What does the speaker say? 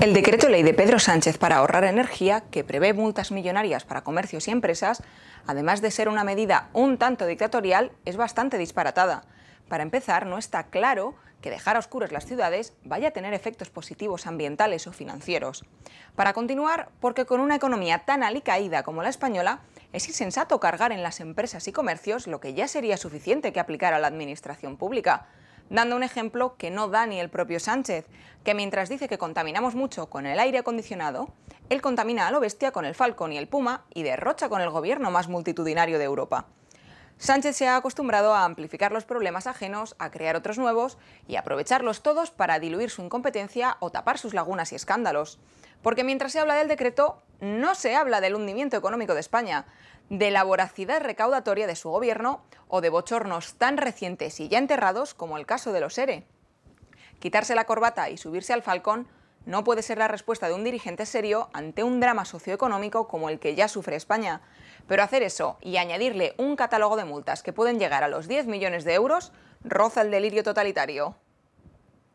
El decreto ley de Pedro Sánchez para ahorrar energía, que prevé multas millonarias para comercios y empresas, además de ser una medida un tanto dictatorial, es bastante disparatada. Para empezar, no está claro que dejar a oscuras las ciudades vaya a tener efectos positivos ambientales o financieros. Para continuar, porque con una economía tan alicaída como la española, es insensato cargar en las empresas y comercios lo que ya sería suficiente que aplicara la administración pública dando un ejemplo que no da ni el propio Sánchez, que mientras dice que contaminamos mucho con el aire acondicionado, él contamina a lo bestia con el falcón y el Puma y derrocha con el gobierno más multitudinario de Europa. Sánchez se ha acostumbrado a amplificar los problemas ajenos, a crear otros nuevos y aprovecharlos todos para diluir su incompetencia o tapar sus lagunas y escándalos. Porque mientras se habla del decreto, no se habla del hundimiento económico de España, de la voracidad recaudatoria de su gobierno o de bochornos tan recientes y ya enterrados como el caso de los ERE. E. Quitarse la corbata y subirse al falcón no puede ser la respuesta de un dirigente serio ante un drama socioeconómico como el que ya sufre España. Pero hacer eso y añadirle un catálogo de multas que pueden llegar a los 10 millones de euros roza el delirio totalitario.